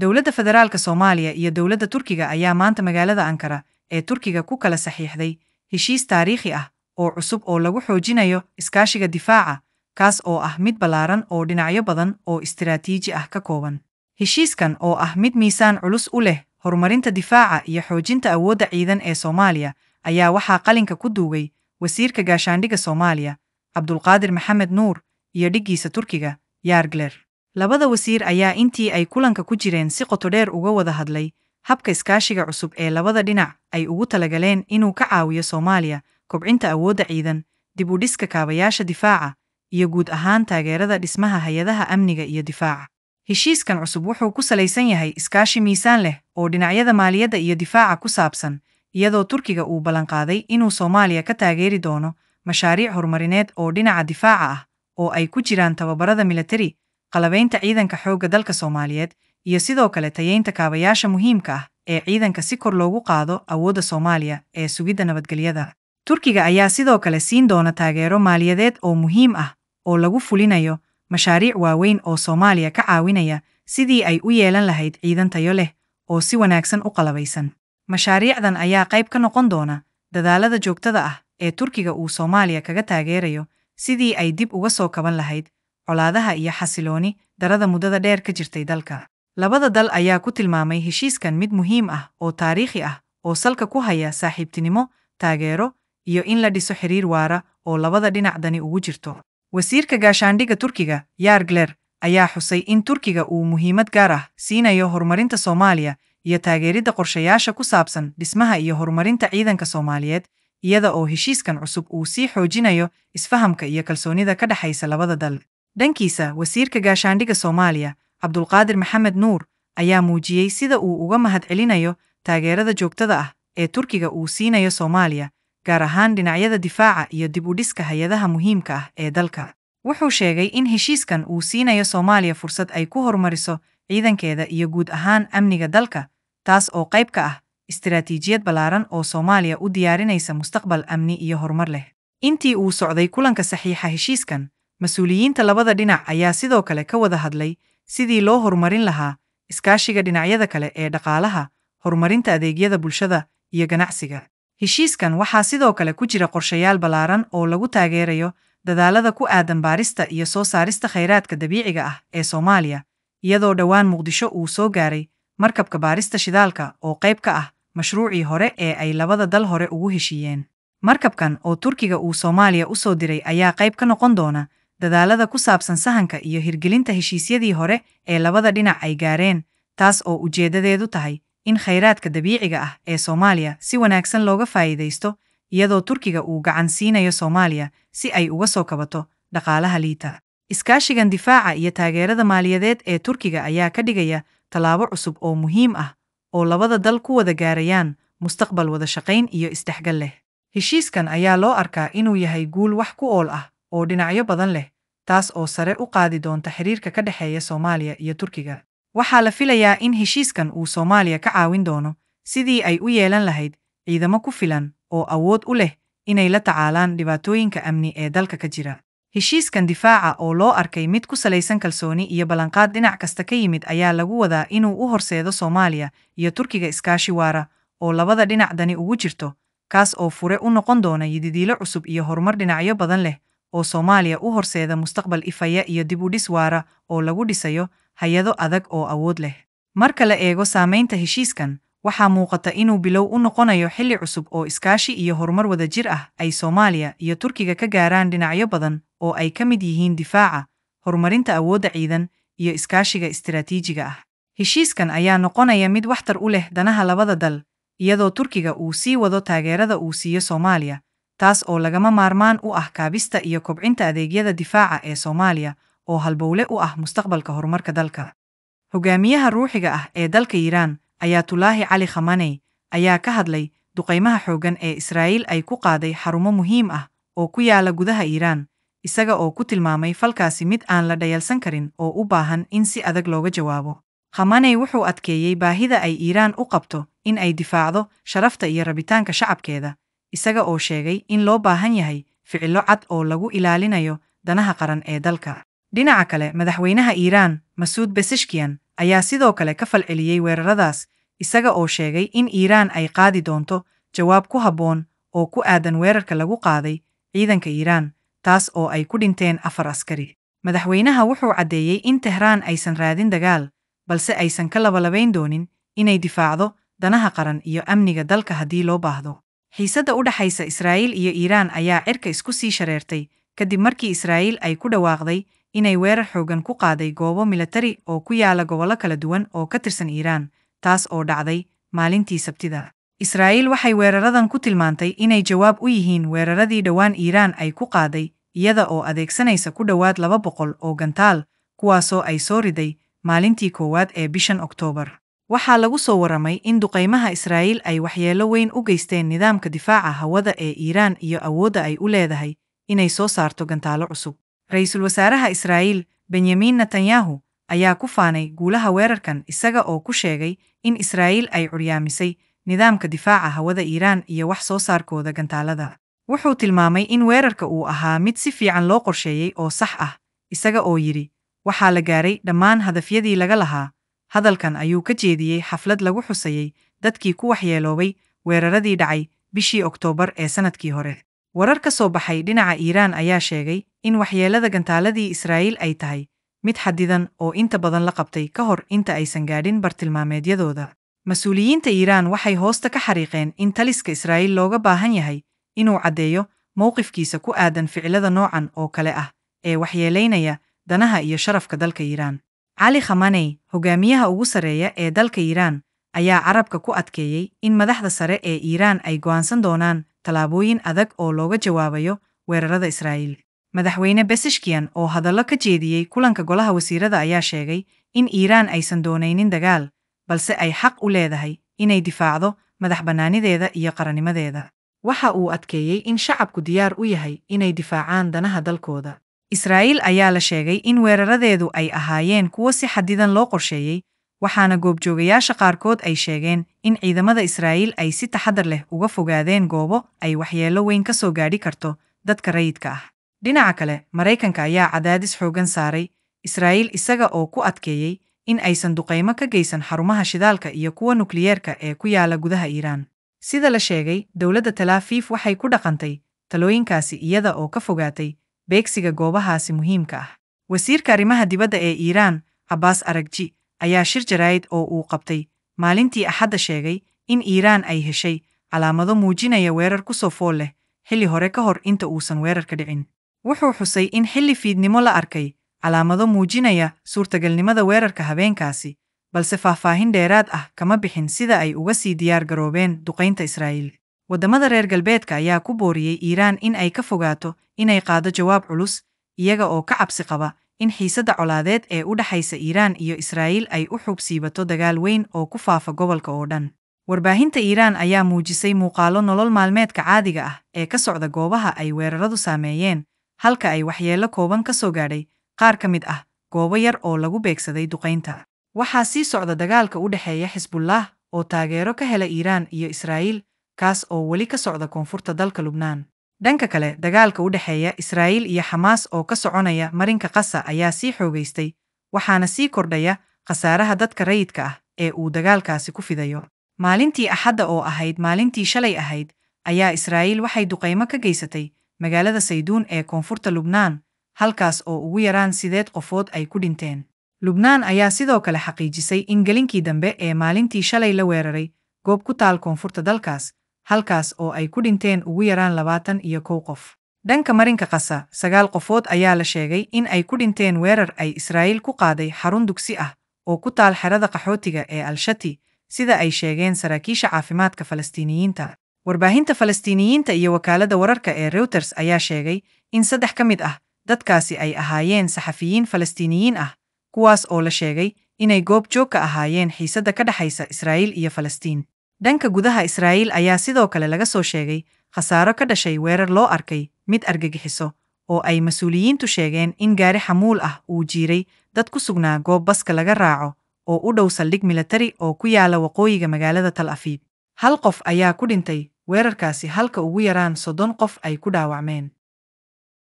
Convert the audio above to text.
dowladda federaalka soomaaliya iyo dowladda turkiga ayaa maanta magaalada ankara ee turkiga ku kala saxiixday heshiis taariikhi ah oo cusub oo lagu xoojinayo iskaashiga difaaca kaas oo ah mid ballaaran oo dhinacyo badan oo istiraatiiji ah ka kooban heshiiskan oo ah mid miisaan culus u leh horumarinta difaaca iyo xoojinta awoodda ciidan ee soomaaliya ayaa waxaa qalinka ku duugay wasiirka gaashaandhigga soomaaliya cabdulqaadir maxamed nuur iyo dhiggiisa turkiga yaargler labada wasiir ayaa intii ay kulanka ku jireen si qoto dheer uga wada hadlay habka iskaashiga cusub ee labada dhinac ay ugu talagaleen inuu ka caawiyo soomaaliya kobcinta awoodda ciidan dib u dhiska kaabayaasha difaaca iyo guud ahaan taageerada dhismaha hay-adaha amniga iyo difaaca heshiiskan cusub wuxuu ku salaysan yahay iskaashi miisaan leh oo dhinacyada maaliyadda iyo difaaca ku saabsan iyadoo turkiga uu ballanqaaday inuu soomaaliya ka taageeri doono mashaariic horumarineed oo dhinaca difaaca ah oo ay ku jiraan tababarada milateri qalabaynta ciidanka xoogga dalka Soomaaliyeed iyo sidoo kale tayeynta kaabayaasha muhiimka ah ee ciidanka si kor loogu qaado awoodda Soomaaliya ee sugidda nabadgelyada. Turkiga ayaa sidoo kale siin doona taageero maaliyadeed oo muhiim ah oo lagu fulinayo mashaariic waaweyn oo Soomaaliya ka caawinaya sidii ay u yeelan lahayd ciidan tayo leh oo si wanaagsan u qalabaysan. Mashaariicdan ayaa qayb ka noqon doona dadaalada joogtada ah ee Turkiga uu Soomaaliya kaga taageerayo sidii ay dib uga soo kaban lahayd colaadaha iyo xasilooni darada muddada dheer ka jirtay dalka labada dal ayaa ku tilmaamay heshiiskan mid muhiim ah oo taariikhi ah oo salka ku haya saaxiibtinimo taageero iyo in la dhiso xiriir waara oo labada dhinacdani ugu jirto wasiirka gaashaandhiga turkiga yargler ayaa xusay in turkiga uu muhiimad gaar ah siinayo horumarinta soomaaliya iyo taageeridda qorshayaasha ku saabsan dhismaha iyo horumarinta ciidanka soomaaliyeed iyada oo heshiiskan cusub uu sii xoojinayo isfahamka iyo kalsoonida ka dhexaysa labada dal dhankiisa wasiirka gaashaandhiga soomaaliya cabdulqaadir maxamed nuur ayaa muujiyey sida uu uga mahadcelinayo taageerada joogtada ah ee turkiga uu siinayo soomaaliya gaar ahaan dhinacyada difaaca iyo dib u dhiska hay-adaha muhiimka ah ee dalka wuxuu sheegay in heshiiskan uu siinayo soomaaliya fursad ay ku horumariso ciidankeeda iyo guud ahaan amniga dalka taas oo qayb ka ah istiraatiijiyad ballaaran oo soomaaliya u diyaarinaysa mustaqbal amni iyo horumar leh intii uu socday kulanka saxiixa heshiiskan mas-uuliyiinta labada dhinac ayaa sidoo kale ka wada hadlay sidii loo horumarin lahaa iskaashiga dhinacyada kale ee dhaqaalaha horumarinta adeegyada bulshada iyo ganacsiga heshiiskan waxaa sidoo kale ku jira qorshayaal ballaaran oo lagu taageerayo dadaalada ku aadan baarista iyo soo saarista khayraadka dabiiciga ah ee soomaaliya iyadoo dhowaan muqdisho uu soo gaaray markabka baarista shidaalka oo qayb ka ah mashruucii hore ee ay labada dal hore ugu heshiiyeen markabkan oo turkiga uu soomaaliya u soo diray ayaa qayb ka noqon doona dadaalada ku saabsan sahanka iyo hirgelinta heshiisyadii hore ee labada dhinac ay gaareen taas oo ujeeddadeedu tahay in khayraadka dabiiciga ah ee soomaaliya si wanaagsan looga faa'iidaysto iyadoo turkiga uu gacan siinayo soomaaliya si ay uga soo kabato dhaqaalaha liita iskaashigan difaaca iyo taageerada maaliyadeed ee turkiga ayaa ka dhigaya tallaabo cusub oo muhiim ah oo labada dal ku wada gaarayaan mustaqbal wada shaqayn iyo isdhexgal leh heshiiskan ayaa loo arkaa inuu yahay guul wax ku ool ah oo dhinacyo badan leh taas oo sare u qaadi doonta xiriirka ka dhexeeya soomaaliya iyo turkiga waxaa la filayaa in heshiiskan uu soomaaliya ka caawin doono sidii ay u yeelan lahayd ciidamo ku filan oo awood u leh inay la tacaalaan dhibaatooyinka amni ee dalka ka jira heshiiskan difaaca oo loo arkay mid ku salaysan kalsooni iyo ballanqaad dhinac kasta ka yimid ayaa lagu wadaa inuu u horseedo soomaaliya iyo turkiga iskaashi waara oo labada dhinac dani ugu jirto kaas oo fure u noqon doona yididiilo cusub iyo horumar dhinacyo badan leh oo soomaaliya u horseeda mustaqbal ifaya iyo dib u waara oo lagu dhisayo hayado adag oo awood leh marka la eego saamaynta heshiiskan waxaa muuqata inuu bilow u noqonayo xilli cusub oo iskaashi iyo horumar wada jir ah ay soomaaliya iyo turkiga ka gaaraan dhinacyo badan oo ay ka mid yihiin difaaca horumarinta awoodda ciidan iyo iskaashiga istiraatiijiga ah heshiiskan ayaa noqonaya mid waxtar u leh danaha labada dal iyadoo turkiga uu sii wado taageerada uu siiyo soomaaliya taas oo lagama maarmaan u ah kaabista iyo kobcinta adeegyada difaaca ee Soomaaliya oo halbowle u ah mustaqbalka horumarka dalka hogaamiyaha ruuxiga ah ee dalka Iiraan Ayatulaahi Cali Khamaney ayaa ka hadlay duqaymaha xooggan ee Israa'iil ay ku qaaday xarumo muhiim ah oo ku yaala gudaha Iiraan isaga oo ku tilmaamay falkaasi mid aan la dhayalsan karin oo u baahan in si adag looga jawaabo khamaney wuxuu adkeeyey baahida ay iiraan u qabto in ay difaacdo sharafta iyo rabitaanka shacabkeeda isaga oo sheegay in loo baahan yahay ficillo cad oo lagu ilaalinayo danaha qaran ee dalka dhinaca kale madaxweynaha iiraan masuud besishkiyan ayaa sidoo kale ka falceliyey weeraradaas isaga oo sheegay in iiraan ay qaadi doonto jawaab ku habboon oo ku aadan weerarka lagu qaaday ciidanka iiraan taas oo ay ku dhinteen afar askari madaxweynaha wuxuu caddeeyey in tehraan aysan raadin dagaal balse aysan ka labalabayn doonin inay difaacdo danaha qaran iyo amniga dalka haddii loo baahdo xiisadda u dhexaysa Israa'iil iyo Iiraan ayaa cirka isku sii shareertay kadib markii Israa'iil ay ku dhawaaqday inay weerar xoogan ku qaaday goobo milatari oo ku yaala gobollo kala duwan oo ka tirsan Iiraan taas oo dhacday maalintii Sabtida Israa'iil waxay weeraradan ku tilmaantay inay jawaab u yihiin weeraradii dhowaan Iiraan ay ku qaaday iyada oo adeegsanaysa ku dhowaad laba boqol oo gantaal kuwaasoo ay soo riday maalintii koowaad ee bishan Oktoobar waxaa lagu soo warramay in duqaymaha israa'iil ay waxyeelo weyn u geysteen nidaamka difaaca hawada ee iiraan iyo awoodda ay u leedahay inay soo saarto gantaalo cusub ra'iisul wasaaraha israa'iil benyamin netanyahu ayaa ku faanay guulaha weerarkan isaga oo ku sheegay in israa'iil ay curyaamisay nidaamka difaaca hawada iiraan iyo wax soo saarkooda gantaalada wuxuu tilmaamay in weerarka uu ahaa mid si fiican loo qorsheeyey oo sax ah isaga oo yidhi waxaa la gaaray dhammaan hadafyadii laga lahaa hadalkan ayuu ka jeediyey xaflad lagu xusayey dadkii ku waxyeeloobay weeraradii dhacay bishii oktoobar ee sanadkii hore warar ka soo baxay dhinaca iiraan ayaa sheegay in waxyeelada gantaaladii israa'iil ay tahay mid xadidan oo inta badan la qabtay ka hor inta aysan gaadhin bartilmaameedyadooda mas-uuliyiinta iiraan waxay hoosta ka xariiqeen in taliska israa'iil looga baahan yahay inuu caddeeyo mowqifkiisa ku aadan ficilada noocan oo kale ah ee waxyeelaynaya danaha iyo sharafka dalka iiraan cali khamaney hogaamiyaha ugu sarreeya ee dalka iiraan ayaa carabka ku adkeeyey in madaxda sare ee iiraan ay go'aansan doonaan tallaabooyin adag oo looga jawaabayo weerarada israa'iil madaxweyne besishkiyan oo hadallo ka jeediyey kulanka golaha wasiirada ayaa sheegay in iiraan aysan doonaynin dagaal balse ay xaq u leedahay inay difaacdo madax bannaanideeda iyo qarannimadeeda waxa uu adkeeyey in shacabku diyaar u yahay inay difaacaan danaha dalkooda israa'iil ayaa la sheegay in weeraradeedu ay ahaayeen kuwo si xadidan loo qorsheeyey waxaana goobjoogayaasha qaarkood ay sheegeen in ciidamada israa'iil ay si taxadar leh uga fogaadeen goobo ay waxyeello weyn ka soo gaadhi karto dadka rayidka ah dhinaca kale maraykanka ayaa cadaadis xooggan saaray israa'iil isaga oo ku adkeeyey in aysan duqeymo ka geysan xarumaha shidaalka iyo kuwa nukliyeerka ee ku yaala gudaha iiraan sida la sheegay dowladda talaafiif waxay ku dhaqantay talooyinkaasi iyada oo ka fogaatay beegsiga goobahaasi muhiimka ah wasiirka arrimaha dibadda ee iiraan cabbaas aragji ayaa shir jaraa'id oo uu qabtay maalintii axadda sheegay in iiraan ay heshay calaamado muujinaya weerar ku soo fool leh xilli hore ka hor inta uusan weerarka dhicin wuxuu xusay in xilli fiidnimo la arkay calaamado muujinaya suurtagalnimada weerarka habeenkaasi balse faahfaahin dheeraad ah kama bixin sida ay uga sii diyaar garoobeen duqaynta israa'iil waddamada reer galbeedka ayaa ku booriyey iiraan in ay ka fogaato inay qaado jawaab culus iyaga oo ka cabsi qaba in xiisadda colaadeed ee u dhexaysa iiraan iyo israa'iil ay u xub siibato dagaal weyn oo ku faafa gobolka oo dhan warbaahinta iiraan ayaa muujisay muuqaalo nolol maalmeedka caadiga ah ee ka socda goobaha ay weeraradu saameeyeen halka ay waxyeello kooban ka soo gaadhay qaar ka mid ah goobo yar oo lagu beegsaday duqaynta waxaa sii socda dagaalka u dhexeeya xisbullah oo taageero ka hela iiraan iyo israa'iil kaas oo weli ka socda koonfurta dalka lubnaan dhanka kale dagaalka u dhexeeya israa'iil iyo xamaas oo ka soconaya marinka kasa ayaa sii xoogaystay waxaana sii kordhaya khasaaraha dadka rayidka ah ee uu dagaalkaasi ku fidayo maalintii axadda oo ahayd maalintii shalay ahayd ayaa israa'iil waxay duqaymo ka geysatay magaalada sayduun ee koonfurta lubnaan halkaas oo ugu yaraan sideed qofood ay ku dhinteen lubnaan ayaa sidoo kale xaqiijisay in gelinkii dambe ee maalintii shalay la weeraray goob ku taal koonfurta dalkaas halkaas oo ay ku dhinteen ugu yaraan labaatan iyo kow qof dhanka marinka kasa sagaal qofood ayaa la sheegay in ay ku dhinteen weerar ay israa'iil ku qaaday xarun dugsi ah oo ku taal xerada qaxootiga ee al-shati sida ay sheegeen saraakiisha caafimaadka falastiiniyiinta warbaahinta falastiiniyiinta iyo wakaaladda wararka ee rewters ayaa sheegay in saddex ka mid ah dadkaasi ay ahaayeen saxafiyiin falastiiniyiin ah kuwaas oo la sheegay inay goob joog ka ahaayeen xiisadda ka dhexaysa israa'iil iyo falastiin dhanka gudaha Israa'iil ayaa sidoo kale laga soo sheegay khasaaro ka dhashay weerar loo arkay mid argagixiso oo ay mas-uuliyiintu sheegeen in gaari xamuul ah uu jiiray dad ku sugnaa goob baska laga raaco oo u dhow saldhig milatari oo ku yaala waqooyiga magaalada tal afiib hal qof ayaa ku dhintay weerarkaasi halka ugu yaraan soddon qof ay ku dhaawacmeen